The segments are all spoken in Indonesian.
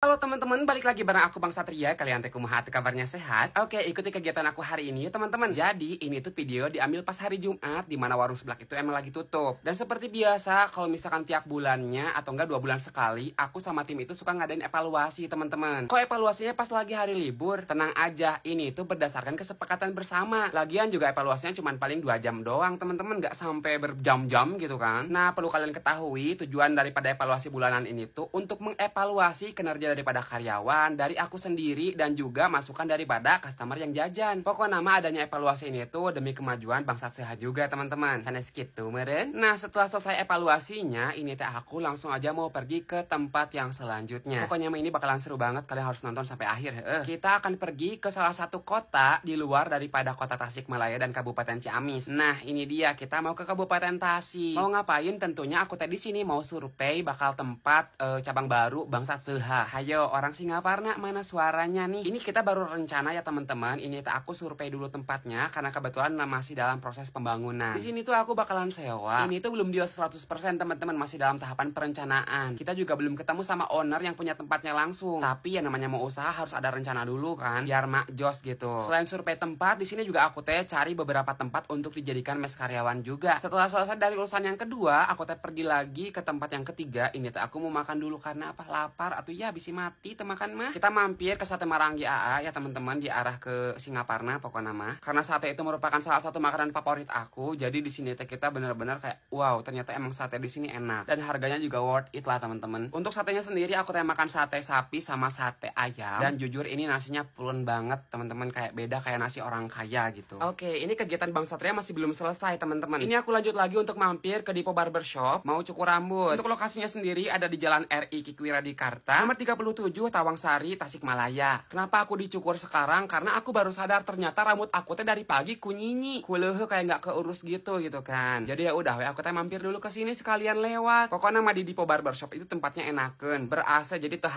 Halo teman-teman, balik lagi bareng aku Bang Satria. Kalian teh kumaha kabarnya sehat? Oke, ikuti kegiatan aku hari ini ya teman-teman. Jadi, ini tuh video diambil pas hari Jumat di mana warung sebelah itu emang lagi tutup. Dan seperti biasa, kalau misalkan tiap bulannya atau enggak dua bulan sekali, aku sama tim itu suka ngadain evaluasi, teman-teman. Kok evaluasinya pas lagi hari libur? Tenang aja, ini tuh berdasarkan kesepakatan bersama. Lagian juga evaluasinya cuma paling dua jam doang, teman-teman, nggak sampai berjam-jam gitu kan. Nah, perlu kalian ketahui tujuan daripada evaluasi bulanan ini tuh untuk mengevaluasi kinerja daripada karyawan, dari aku sendiri, dan juga masukan daripada customer yang jajan. Pokok nama adanya evaluasi ini itu demi kemajuan bangsa sehat juga teman-teman. Sana tuh meren. Nah setelah selesai evaluasinya, ini teh aku langsung aja mau pergi ke tempat yang selanjutnya. Pokoknya ini bakalan seru banget, kalian harus nonton sampai akhir. Kita akan pergi ke salah satu kota di luar daripada kota Tasikmalaya dan Kabupaten Ciamis. Nah ini dia, kita mau ke Kabupaten Tasik. Mau ngapain? Tentunya aku tadi sini mau survei bakal tempat e, cabang baru Bangsa Seha Ayo, orang Singaparna mana suaranya nih? Ini kita baru rencana ya teman-teman. Ini aku survei dulu tempatnya karena kebetulan masih dalam proses pembangunan. Di sini tuh aku bakalan sewa. Ini tuh belum deal 100% teman-teman, masih dalam tahapan perencanaan. Kita juga belum ketemu sama owner yang punya tempatnya langsung. Tapi ya namanya mau usaha harus ada rencana dulu kan, biar mak jos gitu. Selain survei tempat, di sini juga aku teh cari beberapa tempat untuk dijadikan mes karyawan juga. Setelah selesai dari urusan yang kedua, aku teh pergi lagi ke tempat yang ketiga. Ini tuh aku mau makan dulu karena apa? Lapar atau ya habis masih mati temakan mah kita mampir ke sate Marangi AA ya teman-teman di arah ke Singaparna pokoknya mah karena sate itu merupakan salah satu makanan favorit aku jadi di sini teh kita benar-benar kayak wow ternyata emang sate di sini enak dan harganya juga worth it lah teman-teman untuk satenya sendiri aku teh makan sate sapi sama sate ayam dan jujur ini nasinya pulen banget teman-teman kayak beda kayak nasi orang kaya gitu oke ini kegiatan Bang Satria masih belum selesai teman-teman ini aku lanjut lagi untuk mampir ke Dipo Barbershop mau cukur rambut untuk lokasinya sendiri ada di Jalan RI Kikwira di Karta nomor 30 57 Tawangsari, Tasikmalaya. Kenapa aku dicukur sekarang? Karena aku baru sadar ternyata rambut aku teh dari pagi kunyinyi. kulehe kayak nggak keurus gitu gitu kan. Jadi ya udah aku teh mampir dulu ke sini sekalian lewat. Pokoknya nama di Dipo Barbershop itu tempatnya enakan. Ber jadi teh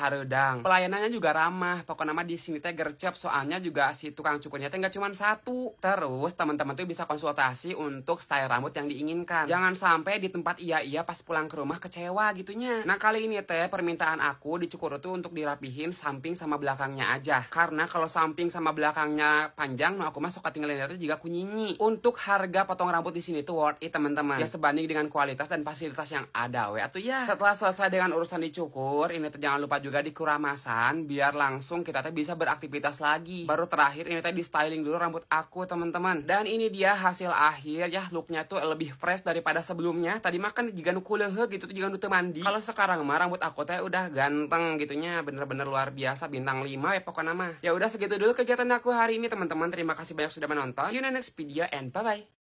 Pelayanannya juga ramah. Pokoknya nama di sini teh gercep soalnya juga si tukang cukurnya teh nggak cuma satu. Terus teman-teman tuh bisa konsultasi untuk style rambut yang diinginkan. Jangan sampai di tempat iya-iya pas pulang ke rumah kecewa gitunya. Nah kali ini teh permintaan aku dicukur tuh untuk dirapihin samping sama belakangnya aja. Karena kalau samping sama belakangnya panjang, no aku masuk ketinggalan itu juga kunyinyi. Untuk harga potong rambut di sini tuh worth it teman-teman. Ya sebanding dengan kualitas dan fasilitas yang ada we. Atau ya setelah selesai dengan urusan dicukur, ini tuh jangan lupa juga dikuramasan biar langsung kita tuh bisa beraktivitas lagi. Baru terakhir ini tuh di styling dulu rambut aku teman-teman. Dan ini dia hasil akhir ya looknya tuh lebih fresh daripada sebelumnya. Tadi makan jika nukulehe gitu tuh jika mandi. Kalau sekarang mah rambut aku teh udah ganteng gitu tentunya bener-bener luar biasa bintang 5 ya pokoknya mah Ya udah segitu dulu kegiatan aku hari ini teman-teman. Terima kasih banyak sudah menonton. See you in the next video and bye-bye.